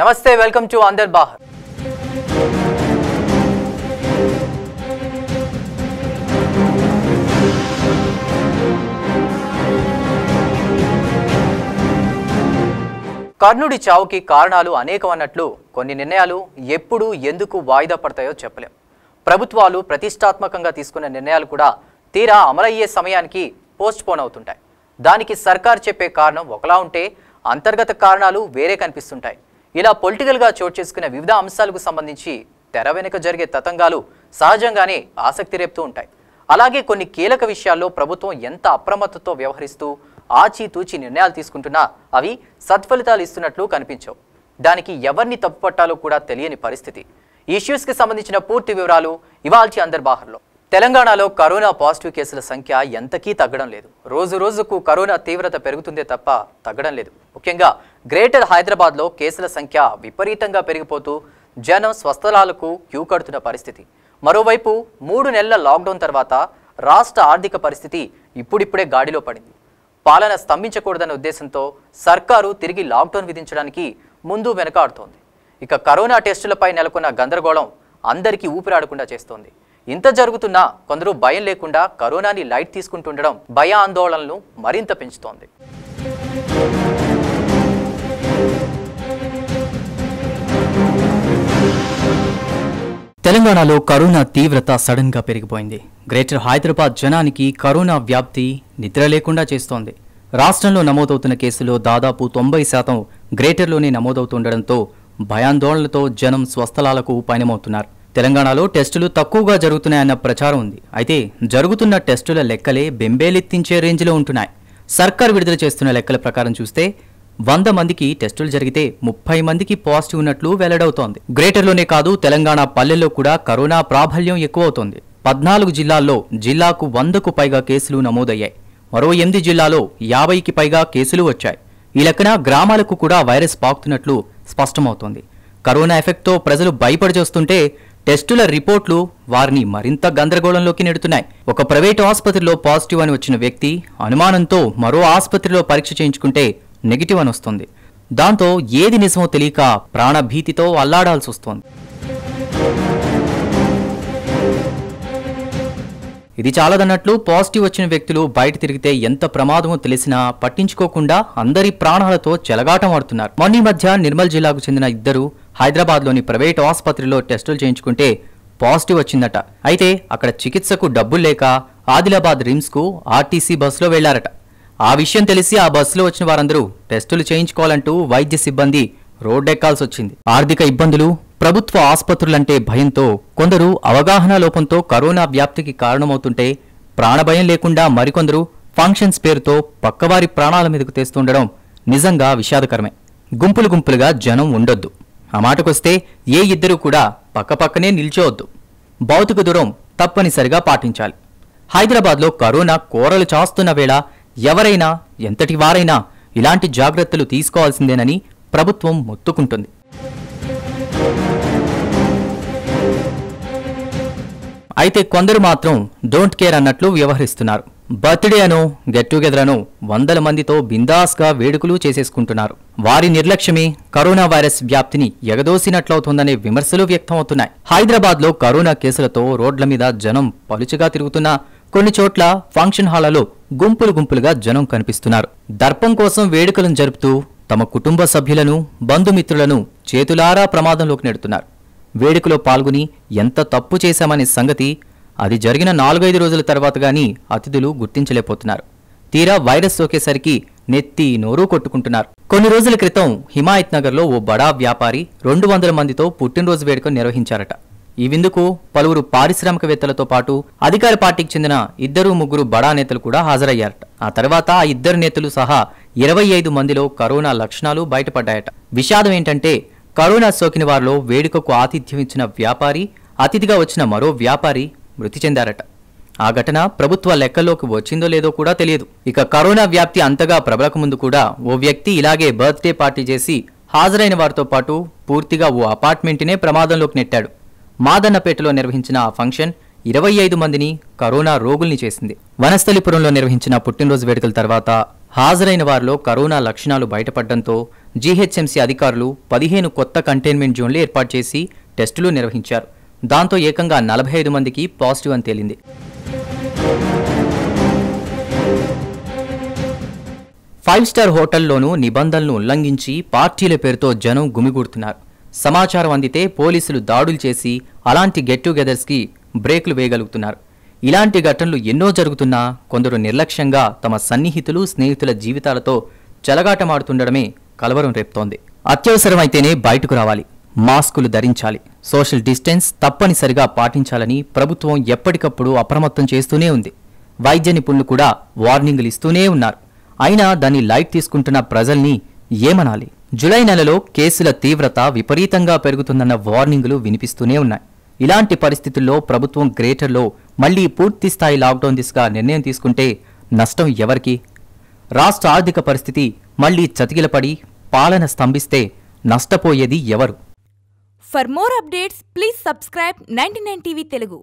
నమస్తే welcome to another బాహ్ కర్ణుడి చావుకి కారణాలు అనేకమన్నట్లు కొన్ని నిర్ణయాలు ఎప్పుడు ఎందుకు వాయిదా పడతాయో చెప్పలేం ప్రభుత్వాలు ప్రతిష్టాత్మకంగా తీసుకున్న నిర్ణయాలు కూడా తీరా అమలయ్యే సమయానికి పోస్ట్పోన్ అవుతుంటాయి దానికి సర్కార్ చెప్పే కారణం ఒకలా ఉంటే అంతర్గత కారణాలు వేరే కనిపిస్తుంటాయి ఇలా పొలిటికల్గా చోటు చేసుకునే వివిధ అంశాలకు సంబంధించి తెర వెనుక జరిగే తతంగాలు సహజంగానే ఆసక్తి రేపుతూ ఉంటాయి అలాగే కొన్ని కీలక విషయాల్లో ప్రభుత్వం ఎంత అప్రమత్తతో వ్యవహరిస్తూ ఆచితూచి నిర్ణయాలు తీసుకుంటున్నా అవి సత్ఫలితాలు ఇస్తున్నట్లు కనిపించవు దానికి ఎవరిని తప్పుపట్టాలో కూడా తెలియని పరిస్థితి ఇష్యూస్కి సంబంధించిన పూర్తి వివరాలు ఇవాల్చి అందరి బాహర్లో తెలంగాణలో కరోనా పాజిటివ్ కేసుల సంఖ్య ఎంతకీ తగ్గడం లేదు రోజు రోజుకు కరోనా తీవ్రత పెరుగుతుందే తప్ప తగ్గడం లేదు ముఖ్యంగా గ్రేటర్ హైదరాబాద్లో కేసుల సంఖ్య విపరీతంగా పెరిగిపోతూ జనం స్వస్థలాలకు క్యూ కడుతున్న పరిస్థితి మరోవైపు మూడు నెలల లాక్డౌన్ తర్వాత రాష్ట్ర ఆర్థిక పరిస్థితి ఇప్పుడిప్పుడే గాడిలో పడింది పాలన స్తంభించకూడదన్న ఉద్దేశంతో సర్కారు తిరిగి లాక్డౌన్ విధించడానికి ముందు వెనకాడుతోంది ఇక కరోనా టెస్టులపై నెలకొన్న గందరగోళం అందరికీ ఊపిరాడకుండా చేస్తోంది ఇంత జరుగుతున్నా కొందరు భయం లేకుండా కరోనాని లైట్ తీసుకుంటుండడం భయ ఆందోళనలు మరింత పెంచుతోంది తెలంగాణలో కరోనా తీవ్రత సడన్గా పెరిగిపోయింది గ్రేటర్ హైదరాబాద్ జనానికి కరోనా వ్యాప్తి నిద్ర లేకుండా చేస్తోంది రాష్ట్రంలో నమోదవుతున్న కేసులో దాదాపు తొంభై శాతం గ్రేటర్లోనే నమోదవుతుండడంతో భయాందోళనలతో జనం స్వస్థలాలకు పయనమవుతున్నారు తెలంగాణలో టెస్టులు తక్కువగా జరుగుతున్నాయన్న ప్రచారం ఉంది అయితే జరుగుతున్న టెస్టుల లెక్కలే బెంబేలెత్తించే రేంజ్లో ఉంటున్నాయి సర్కార్ విడుదల చేస్తున్న లెక్కల ప్రకారం చూస్తే వంద మందికి టెస్టులు జరిగితే ముప్పై మందికి పాజిటివ్ ఉన్నట్లు వెల్లడవుతోంది గ్రేటర్లోనే కాదు తెలంగాణ పల్లెల్లో కూడా కరోనా ప్రాబల్యం ఎక్కువవుతోంది పద్నాలుగు జిల్లాల్లో జిల్లాకు వందకు పైగా కేసులు నమోదయ్యాయి మరో ఎనిమిది జిల్లాలో యాభైకి పైగా కేసులు వచ్చాయి ఈ లెక్కన గ్రామాలకు కూడా వైరస్ పాకుతున్నట్లు స్పష్టమవుతోంది కరోనా ఎఫెక్ట్తో ప్రజలు భయపడి చేస్తుంటే టెస్టుల రిపోర్ట్లు వారిని మరింత గందరగోళంలోకి నెడుతున్నాయి ఒక ప్రైవేటు ఆసుపత్రిలో పాజిటివ్ అని వచ్చిన వ్యక్తి అనుమానంతో మరో ఆసుపత్రిలో పరీక్ష చేయించుకుంటే నెగిటివ్ అని వస్తుంది దాంతో ఏది నిజమో తెలియక ప్రాణభీతితో అల్లాడాల్సి వస్తోంది ఇది చాలదన్నట్లు పాజిటివ్ వచ్చిన వ్యక్తులు బయట తిరిగితే ఎంత ప్రమాదమో తెలిసినా పట్టించుకోకుండా అందరి ప్రాణాలతో చెలగాటం ఆడుతున్నారు మొన్న మధ్య నిర్మల్ జిల్లాకు చెందిన ఇద్దరు హైదరాబాద్లోని ప్రైవేట్ ఆసుపత్రిలో టెస్టులు చేయించుకుంటే పాజిటివ్ వచ్చిందట అయితే అక్కడ చికిత్సకు డబ్బులు లేక ఆదిలాబాద్ రిమ్స్కు ఆర్టీసీ బస్సులో వెళ్లారట ఆ విషయం తెలిసి ఆ బస్సులో వచ్చిన వారందరూ టెస్టులు చేయించుకోవాలంటూ వైద్య సిబ్బంది రోడ్డెక్కాల్సి వచ్చింది ఆర్థిక ఇబ్బందులు ప్రభుత్వ ఆసుపత్రులంటే భయంతో కొందరు అవగాహన లోపంతో కరోనా వ్యాప్తికి కారణమవుతుంటే ప్రాణభయం లేకుండా మరికొందరు ఫంక్షన్స్ పేరుతో పక్కవారి ప్రాణాల మీదకు తెస్తుండడం నిజంగా విషాదకరమే గుంపులు గుంపులుగా జనం ఉండొద్దు ఆ మాటకొస్తే ఏ ఇద్దరూ కూడా పక్కపక్కనే నిల్చోవద్దు భౌతిక దూరం తప్పనిసరిగా పాటించాలి హైదరాబాద్లో కరోనా కూరలు చాస్తున్న వేళ ఎవరైనా ఎంతటి వారైనా ఇలాంటి జాగ్రత్తలు తీసుకోవాల్సిందేనని ప్రభుత్వం మొత్తుకుంటుంది అయితే కొందరు మాత్రం డోంట్ కేర్ అన్నట్లు వ్యవహరిస్తున్నారు బర్త్డే అను గెట్ టుగెదర్ అను వందల మందితో బిందాస్గా వేడుకలు చేసేసుకుంటున్నారు వారి నిర్లక్ష్యమే కరోనా వైరస్ వ్యాప్తిని ఎగదోసినట్లవుతోందనే విమర్శలు వ్యక్తమవుతున్నాయి హైదరాబాద్లో కరోనా కేసులతో రోడ్ల మీద జనం పలుచగా తిరుగుతున్నా కొన్ని చోట్ల ఫంక్షన్ హాళ్లలో గుంపులు గుంపులుగా జనం కనిపిస్తున్నారు దర్పం కోసం వేడుకలను జరుపుతూ తమ కుటుంబ సభ్యులను బంధుమిత్రులను చేతులారా ప్రమాదంలోకి నెడుతున్నారు వేడుకలో పాల్గొని ఎంత తప్పు చేశామనే సంగతి అది జరిగిన నాలుగైదు రోజుల తర్వాత కానీ అతిథులు గుర్తించలేకపోతున్నారు తీరా వైరస్ సోకేసరికి నెత్తి నోరు కొట్టుకుంటున్నారు కొన్ని రోజుల క్రితం హిమాయత్ నగర్లో ఓ బడా వ్యాపారి రెండు వందల మందితో పుట్టినరోజు వేడుక నిర్వహించారట ఈ విందుకు పలువురు పారిశ్రామికవేత్తలతో పాటు అధికార పార్టీకి చెందిన ఇద్దరు ముగ్గురు బడా నేతలు కూడా హాజరయ్యారట ఆ తర్వాత ఆ ఇద్దరు నేతలు సహా ఇరవై ఐదు మందిలో కరోనా లక్షణాలు బయటపడ్డాయట విషాదం ఏంటంటే కరోనా సోకిన వారిలో వేడుకకు ఆతిథ్యం ఇచ్చిన వ్యాపారి అతిథిగా వచ్చిన మరో వ్యాపారి మృతి చెందారట ఆ ఘటన ప్రభుత్వ లెక్కల్లోకి వచ్చిందో లేదో కూడా తెలియదు ఇక కరోనా వ్యాప్తి అంతగా ప్రబలక ముందు కూడా ఓ వ్యక్తి ఇలాగే బర్త్డే పార్టీ చేసి హాజరైన వారితో పాటు పూర్తిగా ఓ అపార్ట్మెంట్నే ప్రమాదంలోకి నెట్టాడు మాదన్నపేటలో నిర్వహించిన ఆ ఫంక్షన్ ఇరవై ఐదు మందిని కరోనా రోగుల్ని చేసింది వనస్థలిపురంలో నిర్వహించిన పుట్టినరోజు వేడుకల తర్వాత హాజరైన వారిలో కరోనా లక్షణాలు బయటపడడంతో జీహెచ్ఎంసీ అధికారులు పదిహేను కొత్త కంటైన్మెంట్ జోన్లు ఏర్పాటు చేసి టెస్టులు నిర్వహించారు దాంతో ఏకంగా నలభై ఐదు మందికి పాజిటివ్ అని తేలింది ఫైవ్ స్టార్ హోటల్లోనూ నిబంధనలను ఉల్లంఘించి పార్టీల పేరుతో జనం గుమిగూడుతున్నారు సమాచారం అందితే పోలీసులు దాడులు చేసి అలాంటి గెట్ టుగెదర్స్కి బ్రేక్లు వేయగలుగుతున్నారు ఇలాంటి ఘటనలు ఎన్నో జరుగుతున్నా కొందరు నిర్లక్ష్యంగా తమ సన్నిహితులు స్నేహితుల జీవితాలతో చెలగాటమాడుతుండడమే కలవరం రేపుతోంది అత్యవసరమైతేనే బయటకు రావాలి మాస్కులు ధరించాలి సోషల్ డిస్టెన్స్ తప్పనిసరిగా పాటించాలని ప్రభుత్వం ఎప్పటికప్పుడు అప్రమత్తం చేస్తూనే ఉంది వైద్య నిపుణులు కూడా వార్నింగులు ఇస్తూనే ఉన్నారు అయినా దాన్ని లైట్ తీసుకుంటున్న ప్రజల్ని ఏమనాలి జులై నెలలో కేసుల తీవ్రత విపరీతంగా పెరుగుతుందన్న వార్నింగులు వినిపిస్తూనే ఉన్నాయి ఇలాంటి పరిస్థితుల్లో ప్రభుత్వం గ్రేటర్లో మళ్లీ పూర్తి స్థాయి లాక్డౌన్ దిశగా నిర్ణయం తీసుకుంటే నష్టం ఎవరికి రాష్ట్ర ఆర్థిక పరిస్థితి మళ్లీ చతికిలపడి పాలన స్తంభిస్తే నష్టపోయేది ఎవరు for more updates please subscribe ninety nine TV Telugu